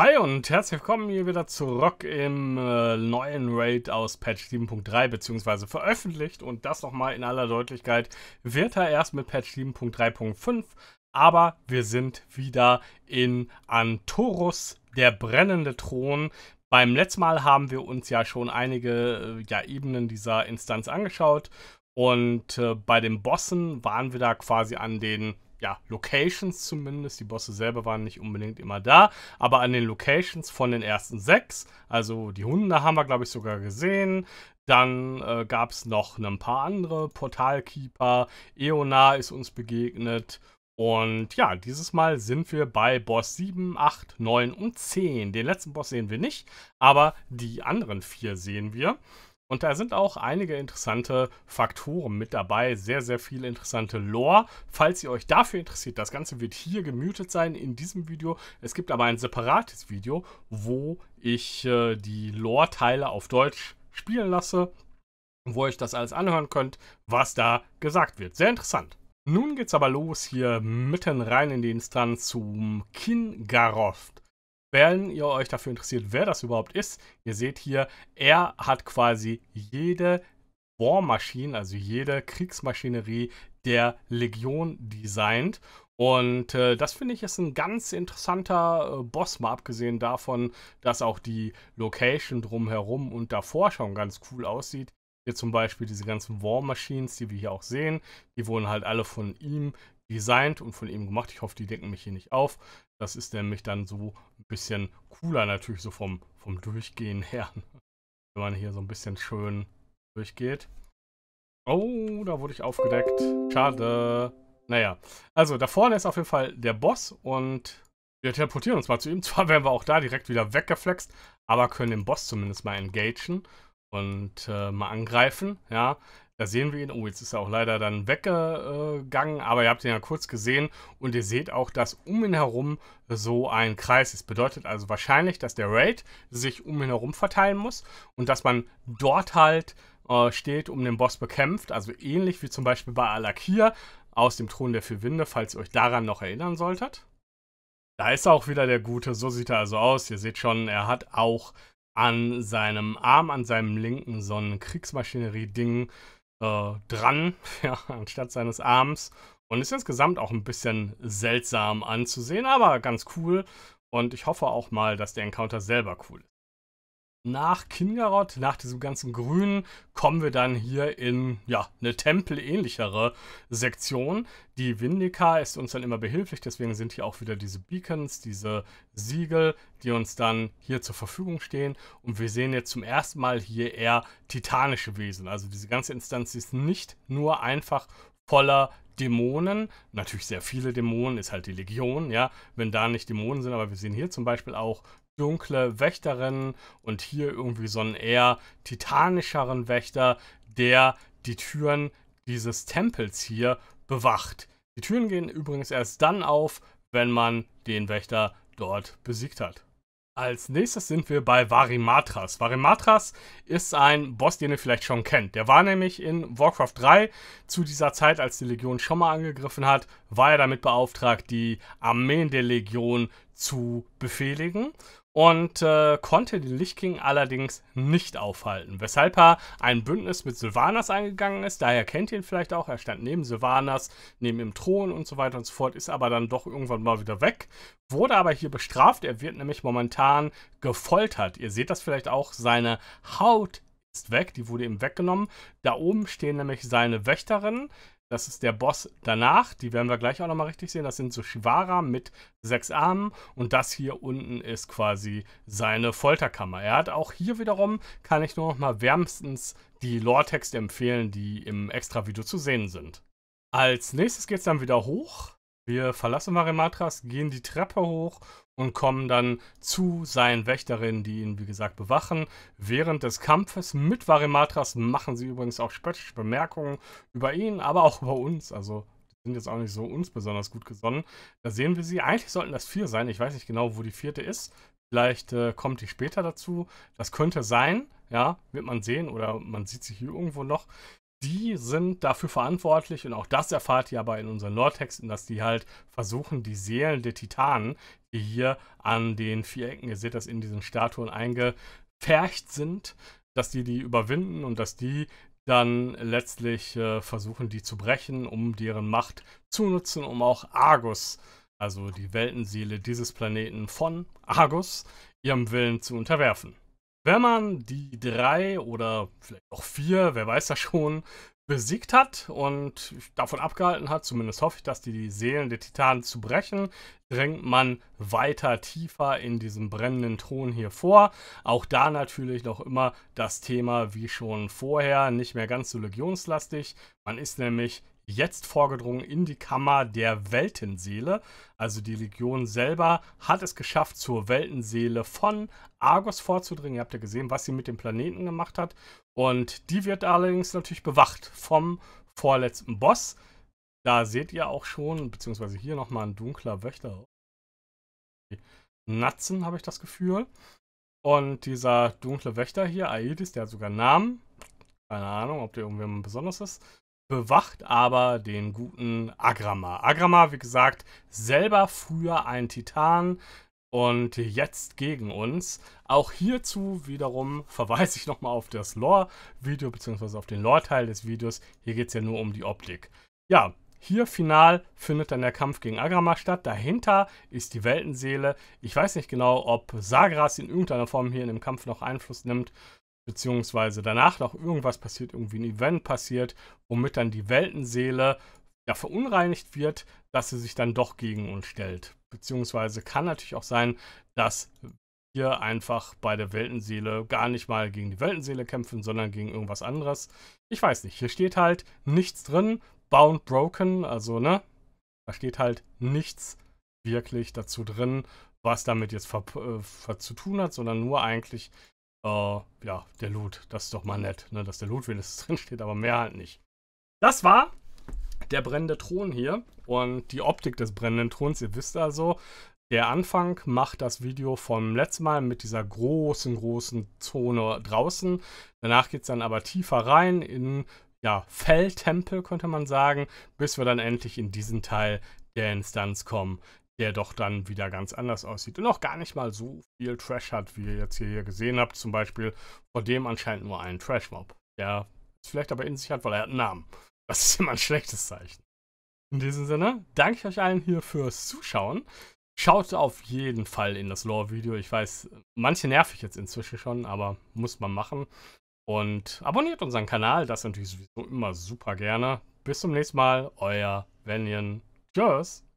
Hi und herzlich willkommen hier wieder zurück im äh, neuen Raid aus Patch 7.3 bzw. veröffentlicht und das nochmal in aller Deutlichkeit wird er erst mit Patch 7.3.5, aber wir sind wieder in Antorus, der brennende Thron. Beim letzten Mal haben wir uns ja schon einige äh, ja, Ebenen dieser Instanz angeschaut und äh, bei den Bossen waren wir da quasi an den ja, Locations zumindest. Die Bosse selber waren nicht unbedingt immer da, aber an den Locations von den ersten sechs, also die Hunde haben wir, glaube ich, sogar gesehen. Dann äh, gab es noch ein ne paar andere Portalkeeper. Eona ist uns begegnet. Und ja, dieses Mal sind wir bei Boss 7, 8, 9 und 10. Den letzten Boss sehen wir nicht, aber die anderen vier sehen wir. Und da sind auch einige interessante Faktoren mit dabei, sehr, sehr viel interessante Lore. Falls ihr euch dafür interessiert, das Ganze wird hier gemütet sein in diesem Video. Es gibt aber ein separates Video, wo ich äh, die Lore-Teile auf Deutsch spielen lasse, wo ihr euch das alles anhören könnt, was da gesagt wird. Sehr interessant. Nun geht's aber los hier mitten rein in den Stand zum Kingaroth wenn ihr euch dafür interessiert, wer das überhaupt ist, ihr seht hier, er hat quasi jede Warmaschine, also jede Kriegsmaschinerie der Legion designt. Und äh, das finde ich ist ein ganz interessanter äh, Boss, mal abgesehen davon, dass auch die Location drumherum und davor schon ganz cool aussieht. Hier zum Beispiel diese ganzen War Machines, die wir hier auch sehen, die wurden halt alle von ihm designt und von ihm gemacht. Ich hoffe, die decken mich hier nicht auf. Das ist nämlich dann so ein bisschen cooler natürlich so vom, vom Durchgehen her. Wenn man hier so ein bisschen schön durchgeht. Oh, da wurde ich aufgedeckt. Schade. Naja, also da vorne ist auf jeden Fall der Boss und wir teleportieren uns mal zu ihm. Zwar werden wir auch da direkt wieder weggeflext, aber können den Boss zumindest mal engagen und äh, mal angreifen. Ja, da sehen wir ihn. Oh, jetzt ist er auch leider dann weggegangen, aber ihr habt ihn ja kurz gesehen und ihr seht auch, dass um ihn herum so ein Kreis ist. Bedeutet also wahrscheinlich, dass der Raid sich um ihn herum verteilen muss und dass man dort halt äh, steht, um den Boss bekämpft. Also ähnlich wie zum Beispiel bei Alakir aus dem Thron der Vier Winde, falls ihr euch daran noch erinnern solltet. Da ist er auch wieder der Gute, so sieht er also aus. Ihr seht schon, er hat auch an seinem Arm, an seinem linken so ein Kriegsmaschinerie-Ding äh, dran, ja, anstatt seines Arms. Und ist insgesamt auch ein bisschen seltsam anzusehen, aber ganz cool. Und ich hoffe auch mal, dass der Encounter selber cool ist nach Kingarot, nach diesem ganzen Grünen, kommen wir dann hier in ja, eine tempelähnlichere Sektion. Die Windika ist uns dann immer behilflich, deswegen sind hier auch wieder diese Beacons, diese Siegel, die uns dann hier zur Verfügung stehen. Und wir sehen jetzt zum ersten Mal hier eher titanische Wesen. Also diese ganze Instanz ist nicht nur einfach voller Dämonen, natürlich sehr viele Dämonen, ist halt die Legion, ja, wenn da nicht Dämonen sind, aber wir sehen hier zum Beispiel auch dunkle Wächterin und hier irgendwie so einen eher titanischeren Wächter, der die Türen dieses Tempels hier bewacht. Die Türen gehen übrigens erst dann auf, wenn man den Wächter dort besiegt hat. Als nächstes sind wir bei Varimatras. Varimatras ist ein Boss, den ihr vielleicht schon kennt. Der war nämlich in Warcraft 3 zu dieser Zeit, als die Legion schon mal angegriffen hat, war er damit beauftragt, die Armeen der Legion zu befehligen und äh, konnte den Lichtking allerdings nicht aufhalten, weshalb er ein Bündnis mit Sylvanas eingegangen ist. Daher kennt ihr ihn vielleicht auch. Er stand neben Sylvanas, neben im Thron und so weiter und so fort, ist aber dann doch irgendwann mal wieder weg, wurde aber hier bestraft. Er wird nämlich momentan gefoltert. Ihr seht das vielleicht auch, seine Haut ist weg, die wurde ihm weggenommen. Da oben stehen nämlich seine Wächterinnen. Das ist der Boss danach. Die werden wir gleich auch nochmal richtig sehen. Das sind so Shivara mit sechs Armen. Und das hier unten ist quasi seine Folterkammer. Er hat auch hier wiederum, kann ich nur nochmal wärmstens die Lore-Texte empfehlen, die im Extra-Video zu sehen sind. Als nächstes geht es dann wieder hoch. Wir verlassen Marimatras, gehen die Treppe hoch und kommen dann zu seinen Wächterinnen, die ihn, wie gesagt, bewachen. Während des Kampfes mit Varimatras machen sie übrigens auch spöttische Bemerkungen über ihn, aber auch über uns. Also sind jetzt auch nicht so uns besonders gut gesonnen. Da sehen wir sie. Eigentlich sollten das vier sein. Ich weiß nicht genau, wo die vierte ist. Vielleicht äh, kommt die später dazu. Das könnte sein. Ja, wird man sehen oder man sieht sie hier irgendwo noch die sind dafür verantwortlich, und auch das erfahrt ihr aber in unseren Lore-Texten, dass die halt versuchen, die Seelen der Titanen, die hier an den vier Ecken, ihr seht das in diesen Statuen eingefercht sind, dass die die überwinden und dass die dann letztlich äh, versuchen, die zu brechen, um deren Macht zu nutzen, um auch Argus, also die Weltenseele dieses Planeten von Argus, ihrem Willen zu unterwerfen. Wenn man die drei oder vielleicht auch vier, wer weiß das schon, besiegt hat und davon abgehalten hat, zumindest hoffe ich, dass die, die Seelen der Titanen zu brechen, drängt man weiter tiefer in diesem brennenden Thron hier vor. Auch da natürlich noch immer das Thema wie schon vorher, nicht mehr ganz so legionslastig. Man ist nämlich jetzt vorgedrungen in die Kammer der Weltenseele. Also die Legion selber hat es geschafft, zur Weltenseele von Argos vorzudringen. Ihr habt ja gesehen, was sie mit dem Planeten gemacht hat. Und die wird allerdings natürlich bewacht vom vorletzten Boss. Da seht ihr auch schon, beziehungsweise hier nochmal ein dunkler Wächter. Natzen, habe ich das Gefühl. Und dieser dunkle Wächter hier, Aedis, der hat sogar einen Namen. Keine Ahnung, ob der irgendjemand besonders ist bewacht aber den guten Agrama. Agrama, wie gesagt, selber früher ein Titan und jetzt gegen uns. Auch hierzu wiederum verweise ich nochmal auf das Lore-Video bzw. auf den Lore-Teil des Videos. Hier geht es ja nur um die Optik. Ja, hier final findet dann der Kampf gegen Agrama statt. Dahinter ist die Weltenseele. Ich weiß nicht genau, ob Sagras in irgendeiner Form hier in dem Kampf noch Einfluss nimmt beziehungsweise danach noch irgendwas passiert, irgendwie ein Event passiert, womit dann die Weltenseele ja, verunreinigt wird, dass sie sich dann doch gegen uns stellt. Beziehungsweise kann natürlich auch sein, dass wir einfach bei der Weltenseele gar nicht mal gegen die Weltenseele kämpfen, sondern gegen irgendwas anderes. Ich weiß nicht, hier steht halt nichts drin, bound broken, also ne, da steht halt nichts wirklich dazu drin, was damit jetzt ver, äh, ver zu tun hat, sondern nur eigentlich äh, ja, der Loot. Das ist doch mal nett, ne? dass der Loot wenigstens drinsteht, aber mehr halt nicht. Das war der brennende Thron hier und die Optik des brennenden Throns. Ihr wisst also, der Anfang macht das Video vom letzten Mal mit dieser großen, großen Zone draußen. Danach geht es dann aber tiefer rein in ja, Felltempel, könnte man sagen, bis wir dann endlich in diesen Teil der Instanz kommen, der doch dann wieder ganz anders aussieht und auch gar nicht mal so viel Trash hat, wie ihr jetzt hier gesehen habt. Zum Beispiel vor dem anscheinend nur einen Trash-Mob, der es vielleicht aber in sich hat, weil er hat einen Namen. Das ist immer ein schlechtes Zeichen. In diesem Sinne, danke ich euch allen hier fürs Zuschauen. Schaut auf jeden Fall in das Lore-Video. Ich weiß, manche nerv ich jetzt inzwischen schon, aber muss man machen. Und abonniert unseren Kanal, das natürlich sowieso immer super gerne. Bis zum nächsten Mal, euer Venian. Tschüss!